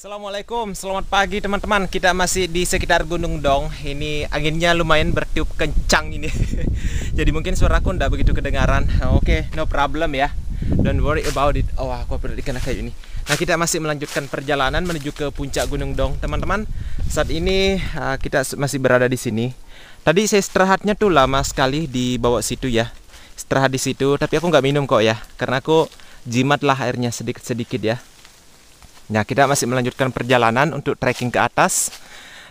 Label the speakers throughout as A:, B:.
A: Assalamualaikum, selamat pagi teman-teman. Kita masih di sekitar Gunung Dong. Ini anginnya lumayan bertiup kencang ini. Jadi mungkin suara suaraku tidak begitu kedengaran. Oke, okay, no problem ya. Don't worry about it. Oh, aku perlu kena kayak ini. Nah, kita masih melanjutkan perjalanan menuju ke puncak Gunung Dong, teman-teman. Saat ini ah, kita masih berada di sini. Tadi saya istirahatnya tuh lama sekali di bawah situ ya. Istirahat di situ, tapi aku nggak minum kok ya, karena aku jimat lah airnya sedikit-sedikit ya. Nah, kita masih melanjutkan perjalanan untuk trekking ke atas.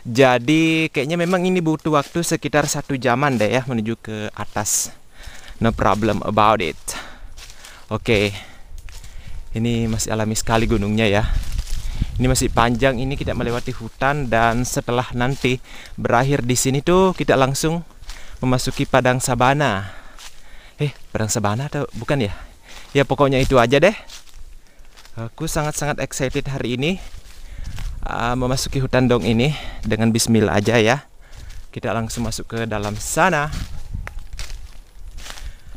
A: Jadi, kayaknya memang ini butuh waktu sekitar satu jaman deh ya menuju ke atas. No problem about it. Oke, okay. ini masih alami sekali gunungnya ya. Ini masih panjang, ini kita melewati hutan dan setelah nanti berakhir di sini tuh kita langsung memasuki padang sabana. Eh, padang sabana atau bukan ya? Ya pokoknya itu aja deh. Aku sangat-sangat excited hari ini uh, memasuki hutan dong ini dengan bismillah aja ya. Kita langsung masuk ke dalam sana.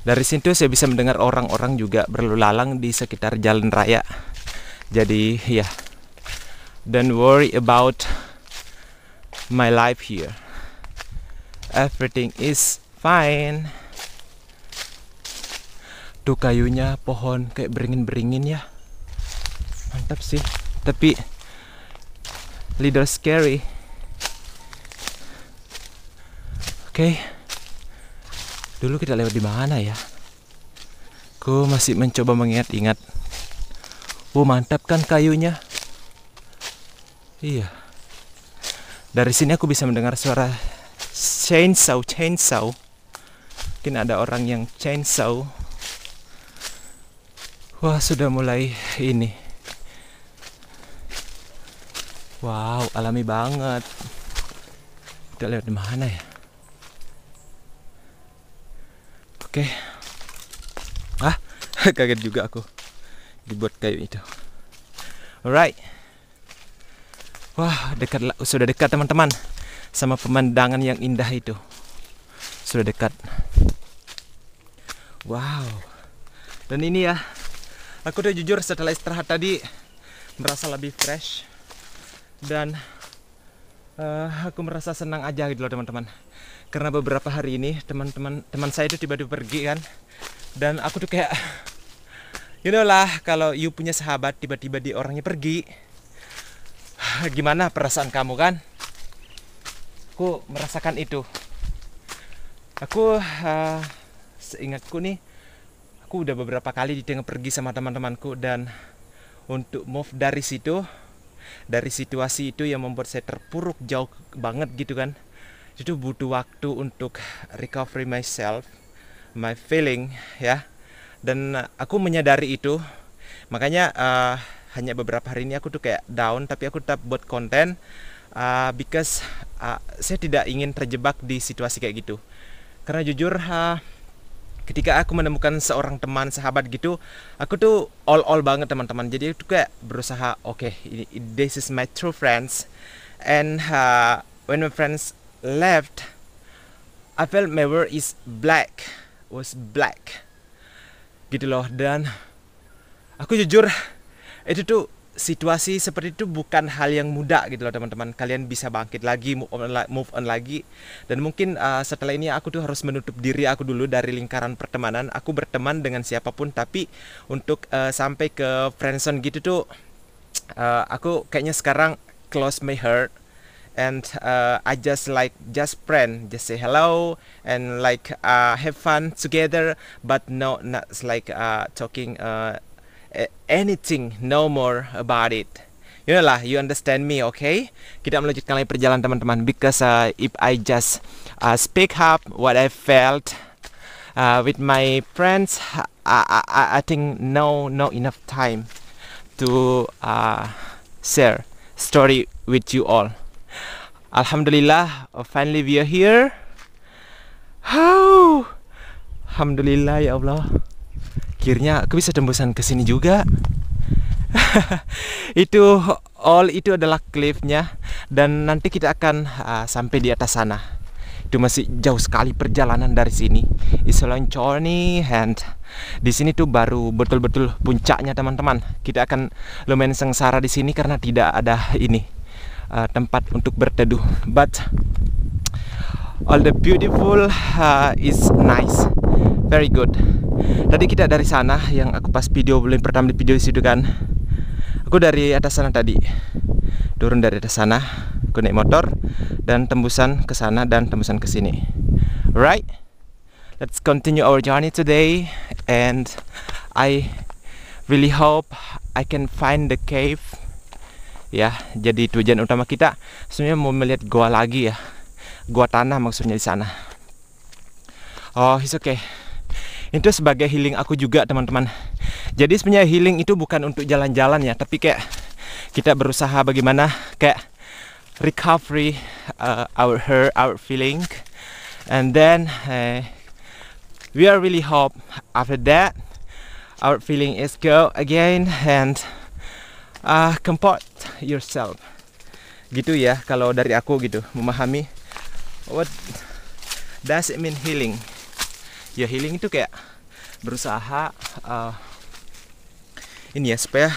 A: Dari situ saya bisa mendengar orang-orang juga berlalu lalang di sekitar jalan raya. Jadi ya, yeah, don't worry about my life here. Everything is fine. Tuh kayunya pohon kayak beringin-beringin ya mantap sih tapi leader scary oke dulu kita lewat di mana ya aku masih mencoba mengingat-ingat wow oh, mantap kan kayunya iya dari sini aku bisa mendengar suara chainsaw chainsaw mungkin ada orang yang chainsaw wah sudah mulai ini Wow, alami banget. Kita lihat di mana ya? Oke. Ah, kaget juga aku. Dibuat kayu itu. Alright. Wah, dekat sudah dekat teman-teman sama pemandangan yang indah itu. Sudah dekat. Wow. Dan ini ya, aku udah jujur setelah istirahat tadi merasa lebih fresh dan uh, aku merasa senang aja gitu loh teman-teman karena beberapa hari ini teman-teman teman saya itu tiba-tiba pergi kan dan aku tuh kayak you know lah kalau you punya sahabat tiba-tiba di orangnya pergi gimana perasaan kamu kan aku merasakan itu aku uh, seingatku nih aku udah beberapa kali ditinggal pergi sama teman-temanku dan untuk move dari situ dari situasi itu yang membuat saya terpuruk jauh banget gitu kan itu butuh waktu untuk recovery myself my feeling ya dan aku menyadari itu makanya uh, hanya beberapa hari ini aku tuh kayak down tapi aku tetap buat konten uh, because uh, saya tidak ingin terjebak di situasi kayak gitu karena jujur uh, ketika aku menemukan seorang teman sahabat gitu aku tuh all all banget teman-teman jadi tuh kayak berusaha oke okay, this is my true friends and uh, when my friends left I felt my world is black was black gitu loh dan aku jujur itu tuh situasi seperti itu bukan hal yang mudah gitu loh teman-teman. Kalian bisa bangkit lagi, move on, move on lagi. Dan mungkin uh, setelah ini aku tuh harus menutup diri aku dulu dari lingkaran pertemanan. Aku berteman dengan siapapun tapi untuk uh, sampai ke friendzone gitu tuh uh, aku kayaknya sekarang close my heart and uh, I just like just friend, just say hello and like uh, have fun together, but no, not like uh, talking. Uh, anything no more about it you know lah you understand me okay kita melanjutkan lagi perjalanan teman-teman because uh, if I just uh, speak up what I felt uh, with my friends I, I, I think no no enough time to uh, share story with you all Alhamdulillah finally we are here How? Alhamdulillah ya Allah akhirnya aku bisa tembusan ke sini juga itu all itu adalah cliffnya dan nanti kita akan uh, sampai di atas sana itu masih jauh sekali perjalanan dari sini it's a long and di sini tuh baru betul-betul puncaknya teman-teman kita akan lumayan sengsara di sini karena tidak ada ini uh, tempat untuk berteduh but all the beautiful uh, is nice very good tadi kita dari sana yang aku pas video belum pertama di video situ kan aku dari atas sana tadi turun dari atas sana aku naik motor dan tembusan ke sana dan tembusan ke sini right let's continue our journey today and I really hope I can find the cave ya jadi tujuan utama kita sebenarnya mau melihat gua lagi ya gua tanah maksudnya di sana Oh, it's okay. Itu sebagai healing aku juga, teman-teman. Jadi sebenarnya healing itu bukan untuk jalan-jalan ya, tapi kayak kita berusaha bagaimana kayak recovery uh, our her our feeling and then uh, we are really hope after that our feeling is go again and uh, comport yourself gitu ya kalau dari aku gitu memahami what does it mean healing ya healing itu kayak berusaha uh, ini ya supaya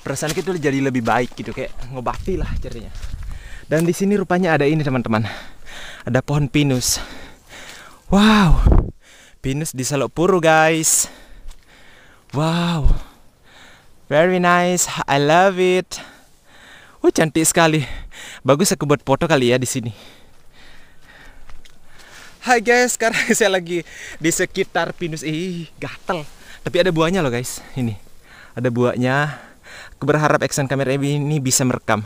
A: perasaan kita jadi lebih baik gitu kayak ngebakti lah ceritanya dan di sini rupanya ada ini teman-teman ada pohon pinus wow pinus di Salok Puru guys wow very nice I love it Wah oh, cantik sekali bagus aku buat foto kali ya di sini Hai guys, sekarang saya lagi di sekitar pinus Ih, gatel Tapi ada buahnya loh guys, ini Ada buahnya Aku berharap action kamera ini bisa merekam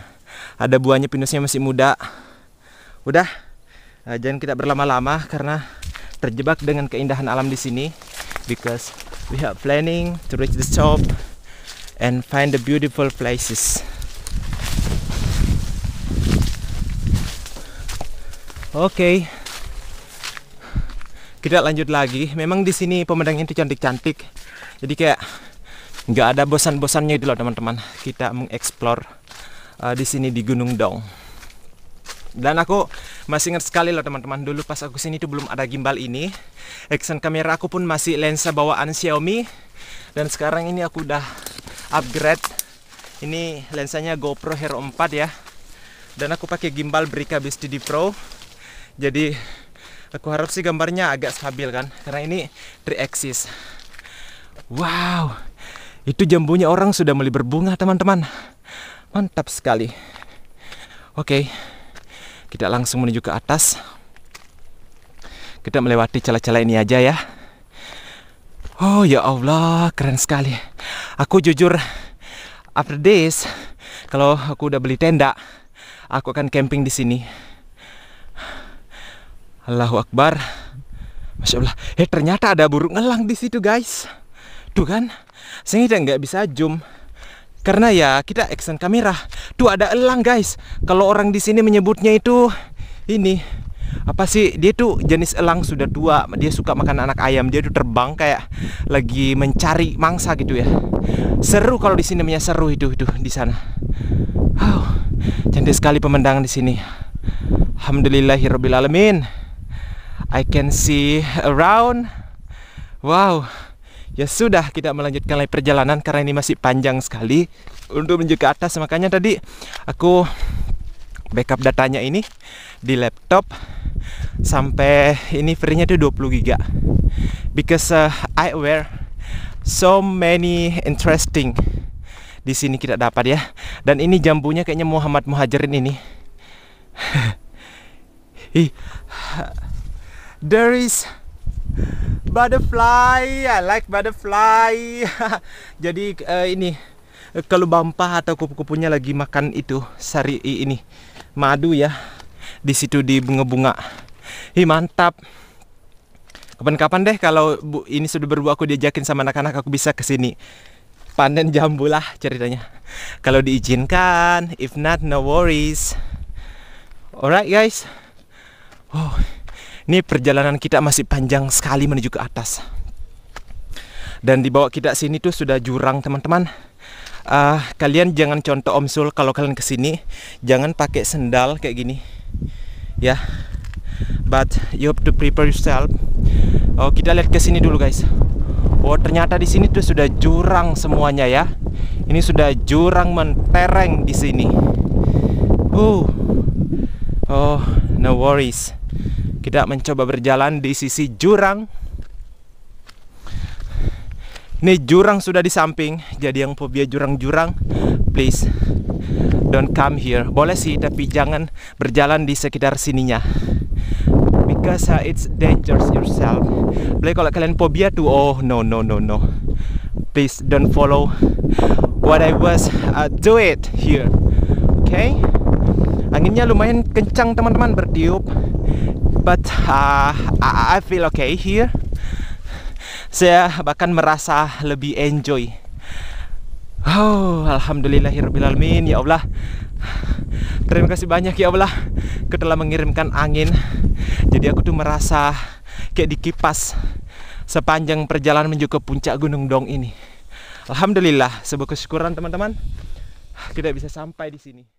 A: Ada buahnya, pinusnya masih muda Udah nah, Jangan kita berlama-lama karena terjebak dengan keindahan alam di sini Because we are planning to reach the top And find the beautiful places Oke okay tidak lanjut lagi memang di sini pemandangan itu cantik-cantik jadi kayak nggak ada bosan-bosannya itu loh teman-teman kita mengeksplor uh, di sini di Gunung Dong dan aku masih ingat sekali loh teman-teman dulu pas aku sini itu belum ada gimbal ini action kamera aku pun masih lensa bawaan Xiaomi dan sekarang ini aku udah upgrade ini lensanya GoPro Hero 4 ya dan aku pakai gimbal Brica b Pro jadi Aku harap sih gambarnya agak stabil kan Karena ini eksis Wow Itu jambunya orang sudah mulai berbunga teman-teman Mantap sekali Oke Kita langsung menuju ke atas Kita melewati celah-celah ini aja ya Oh ya Allah Keren sekali Aku jujur After this Kalau aku udah beli tenda Aku akan camping di sini Allahu Akbar. Masya Allah. Eh ternyata ada burung elang di situ guys. Tuh kan. Saya nggak bisa zoom. Karena ya kita action kamera. Tuh ada elang guys. Kalau orang di sini menyebutnya itu ini apa sih dia tuh jenis elang sudah tua dia suka makan anak ayam dia tuh terbang kayak lagi mencari mangsa gitu ya seru kalau di sini namanya seru itu itu di sana oh, cantik sekali pemandangan di sini alhamdulillahirobbilalamin I can see around. Wow, ya sudah kita melanjutkan lagi perjalanan karena ini masih panjang sekali untuk menuju ke atas. Makanya tadi aku backup datanya ini di laptop sampai ini free-nya itu 20 giga. Because uh, I wear so many interesting di sini kita dapat ya. Dan ini jambunya kayaknya Muhammad Muhajirin ini. Ih there is butterfly I like butterfly jadi uh, ini eh, kelubampah atau kupu-kupunya lagi makan itu sari ini madu ya di situ di bunga-bunga hi mantap kapan-kapan deh kalau bu, ini sudah berbuah aku diajakin sama anak-anak aku bisa kesini panen jambu lah ceritanya kalau diizinkan if not no worries alright guys oh ini perjalanan kita masih panjang sekali menuju ke atas. Dan di bawah kita sini tuh sudah jurang teman-teman. Uh, kalian jangan contoh Om Sul kalau kalian kesini jangan pakai sendal kayak gini, ya. Yeah. But you have to prepare yourself. Oh kita lihat ke sini dulu guys. Oh ternyata di sini tuh sudah jurang semuanya ya. Ini sudah jurang mentereng di sini. Uh. Oh, no worries. Kita mencoba berjalan di sisi jurang. Ini jurang sudah di samping, jadi yang fobia jurang-jurang, please don't come here. Boleh sih, tapi jangan berjalan di sekitar sininya. Because uh, it's dangerous yourself. Boleh kalau kalian fobia tuh, oh no no no no. Please don't follow what I was uh, do it here. Okay? Anginnya lumayan kencang teman-teman bertiup but uh, I feel okay here saya bahkan merasa lebih enjoy oh alhamdulillahirobbilalamin ya Allah terima kasih banyak ya Allah kau telah mengirimkan angin jadi aku tuh merasa kayak dikipas sepanjang perjalanan menuju ke puncak Gunung Dong ini Alhamdulillah sebuah kesyukuran teman-teman kita bisa sampai di sini